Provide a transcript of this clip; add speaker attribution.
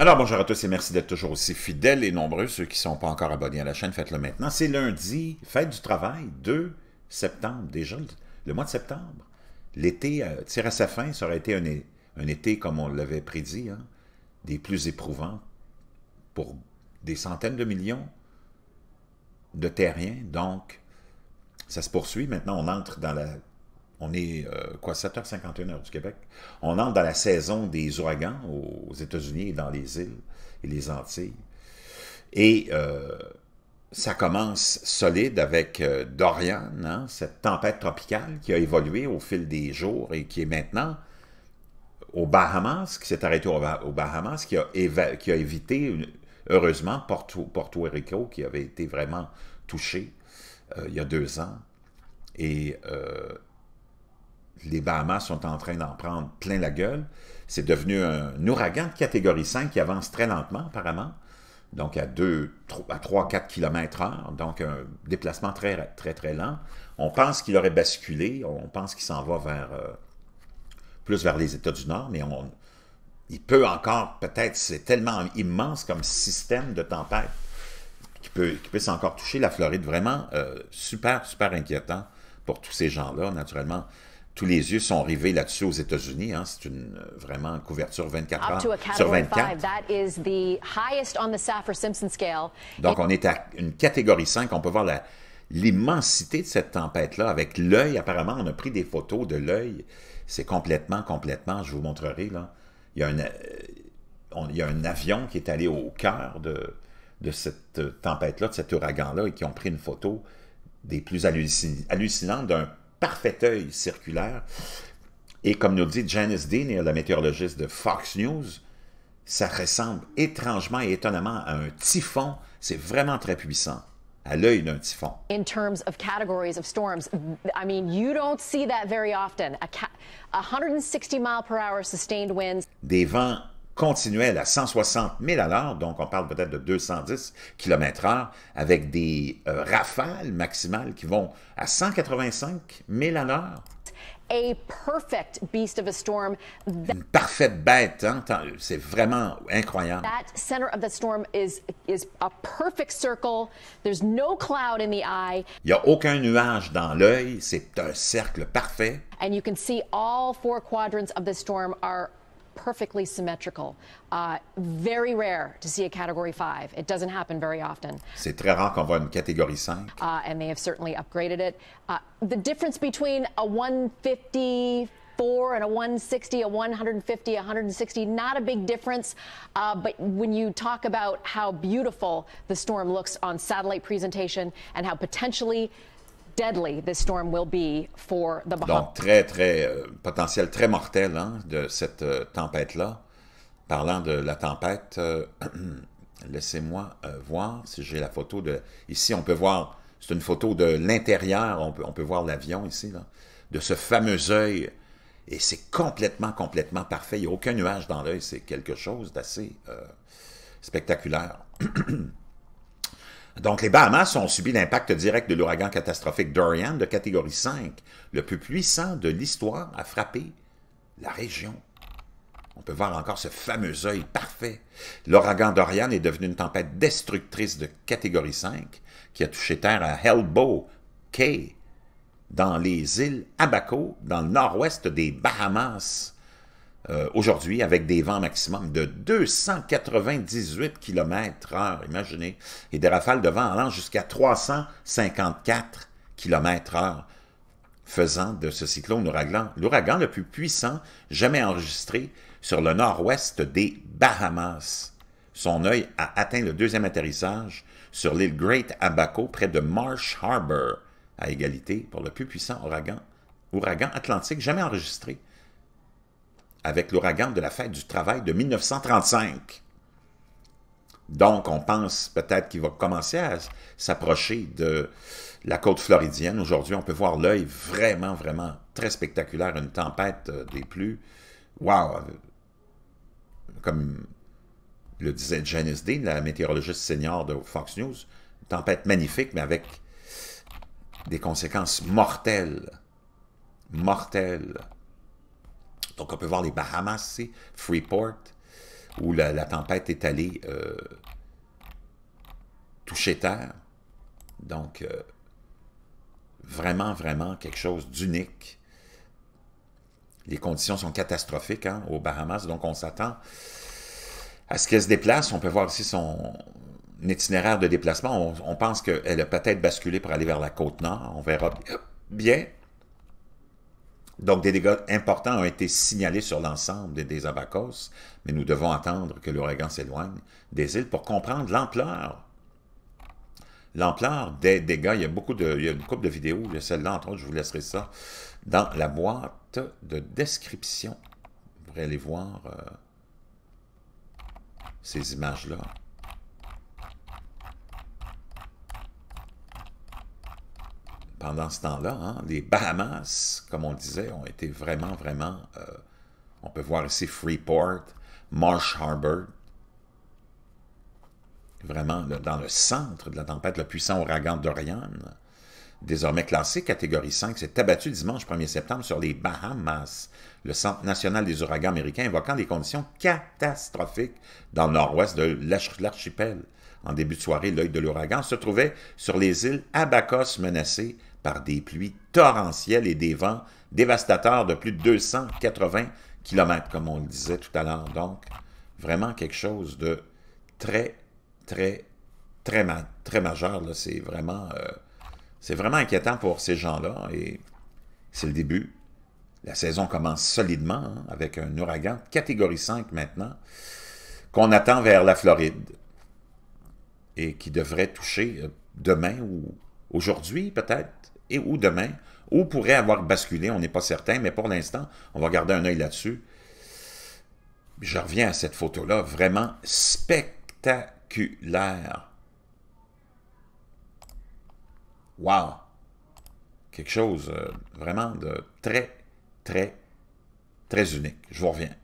Speaker 1: Alors, bonjour à tous et merci d'être toujours aussi fidèles et nombreux. Ceux qui ne sont pas encore abonnés à la chaîne, faites-le maintenant. C'est lundi, fête du travail, 2 septembre déjà, le mois de septembre. L'été euh, tire à sa fin, ça aurait été un, un été, comme on l'avait prédit, hein, des plus éprouvants pour des centaines de millions de terriens. Donc, ça se poursuit. Maintenant, on entre dans la on est, euh, quoi, 7h51 heure du Québec. On entre dans la saison des ouragans aux États-Unis et dans les îles et les Antilles. Et euh, ça commence solide avec euh, Dorian, hein, cette tempête tropicale qui a évolué au fil des jours et qui est maintenant aux Bahamas, qui s'est arrêté aux Bahamas, qui a, évité, heureusement, Porto, Porto Rico, qui avait été vraiment touché il y a deux ans. Et les Bahamas sont en train d'en prendre plein la gueule. C'est devenu un ouragan de catégorie 5 qui avance très lentement, apparemment, donc à 2, 3, 4 km heure, donc un déplacement très, très, très lent. On pense qu'il aurait basculé, on pense qu'il s'en va vers, euh, plus vers les États du Nord, mais il peut encore, peut-être, c'est tellement immense comme système de tempête qui peut, qui encore toucher la Floride. Vraiment, euh, super, super inquiétant pour tous ces gens-là, naturellement tous les yeux sont rivés là-dessus aux États-Unis. Hein. C'est une euh, vraiment une couverture 24 heures sur 24. Donc, on est à une catégorie 5. On peut voir l'immensité de cette tempête-là avec l'œil. Apparemment, on a pris des photos de l'œil. C'est complètement, complètement, je vous montrerai, là. Il y a, euh, il y a un avion qui est allé au cœur de, de cette tempête-là, de cet ouragan-là, et qui ont pris une photo des plus hallucinantes d'un parfait œil circulaire. Et comme nous dit Janice Dean, la météorologiste de Fox News, ça ressemble étrangement et étonnamment à un typhon. C'est vraiment très puissant. à l'œil d'un typhon. Des vents Continuel à 160 000 à l'heure, donc on parle peut-être de 210 km h avec des euh, rafales maximales qui vont à 185 000 à l'heure. Une parfaite bête, hein? c'est vraiment incroyable.
Speaker 2: That center of the storm is a perfect circle. There's no cloud in the eye.
Speaker 1: Il y a aucun nuage dans l'œil, c'est un cercle parfait.
Speaker 2: And you can see all four quadrants of the storm are perfectly symmetrical. Uh, very rare to see a category 5. It doesn't happen very often.
Speaker 1: C'est très rare qu'on voit une catégorie 5.
Speaker 2: Uh, and they have certainly upgraded it. Uh, the difference between a 150 four and a 160, a 150, 160. Not a big difference. Uh, but when you talk about how beautiful the storm looks on satellite presentation and how potentially storm Donc,
Speaker 1: très, très, euh, potentiel très mortel hein, de cette euh, tempête-là. Parlant de la tempête, euh, laissez-moi voir si j'ai la photo de... Ici, on peut voir, c'est une photo de l'intérieur, on peut, on peut voir l'avion ici, là, de ce fameux œil. Et c'est complètement, complètement parfait. Il n'y a aucun nuage dans l'œil. C'est quelque chose d'assez spectaculaire. Donc, les Bahamas ont subi l'impact direct de l'ouragan catastrophique Dorian de catégorie 5. Le plus puissant de l'histoire à frapper la région. On peut voir encore ce fameux œil parfait. L'ouragan Dorian est devenu une tempête destructrice de catégorie 5 qui a touché terre à Helbo Cay, dans les îles Abaco, dans le nord-ouest des Bahamas. Euh, aujourd'hui avec des vents maximum de 298 km h imaginez, et des rafales de vent allant jusqu'à 354 km h faisant de ce cyclone ouragan l'ouragan le plus puissant jamais enregistré sur le nord-ouest des Bahamas. Son œil a atteint le deuxième atterrissage sur l'île Great Abaco près de Marsh Harbor, à égalité pour le plus puissant ouragan, ouragan atlantique jamais enregistré avec l'ouragan de la fête du travail de 1935. Donc, on pense peut-être qu'il va commencer à s'approcher de la côte floridienne. Aujourd'hui, on peut voir l'œil vraiment, vraiment très spectaculaire, une tempête euh, des plus... Wow! Comme le disait Janice Dean, la météorologiste senior de Fox News, une tempête magnifique, mais avec des conséquences mortelles. Mortelles. Donc, on peut voir les Bahamas, c'est Freeport, où la, tempête est allée euh, toucher terre. Donc, euh, vraiment, vraiment quelque chose d'unique. Les conditions sont catastrophiques hein, aux Bahamas, donc on s'attend à ce qu'elle se déplace. On peut voir ici son itinéraire de déplacement. on pense qu'elle a peut-être basculé pour aller vers la côte nord. On verra bien. Donc, des dégâts importants ont été signalés sur l'ensemble des, Abacos, mais nous devons attendre que l'ouragan s'éloigne des îles pour comprendre l'ampleur. L'ampleur des dégâts, il y a beaucoup de, il y a une couple de vidéos, il y a celle-là, entre autres, je vous laisserai ça dans la boîte de description. Vous pourrez aller voir euh, ces images-là. pendant ce temps-là, hein, les Bahamas, comme on disait, ont été vraiment, vraiment... Euh, on peut voir ici Freeport, Marsh Harbor, vraiment dans le centre de la tempête, le puissant ouragan Dorian, désormais classé catégorie 5, s'est abattu dimanche 1er septembre sur les Bahamas, le Centre national des ouragans américains, invoquant des conditions catastrophiques dans le nord-ouest de l'archipel. En début de soirée, l'œil de l'ouragan se trouvait sur les îles Abacos menacées par des pluies torrentielles et des vents dévastateurs de plus de 280 km, comme on le disait tout à l'heure. Donc, vraiment quelque chose de très, très, très, très majeur. C'est vraiment, euh, c'est vraiment inquiétant pour ces gens-là. Et c'est le début. La saison commence solidement hein, avec un ouragan catégorie 5 maintenant qu'on attend vers la Floride et qui devrait toucher euh, demain ou aujourd'hui peut-être et ou demain, ou pourrait avoir basculé, on n'est pas certain, mais pour l'instant, on va garder un œil là-dessus. Je reviens à cette photo-là, vraiment spectaculaire. Wow! Quelque chose euh, vraiment de très, très, très unique. Je vous reviens.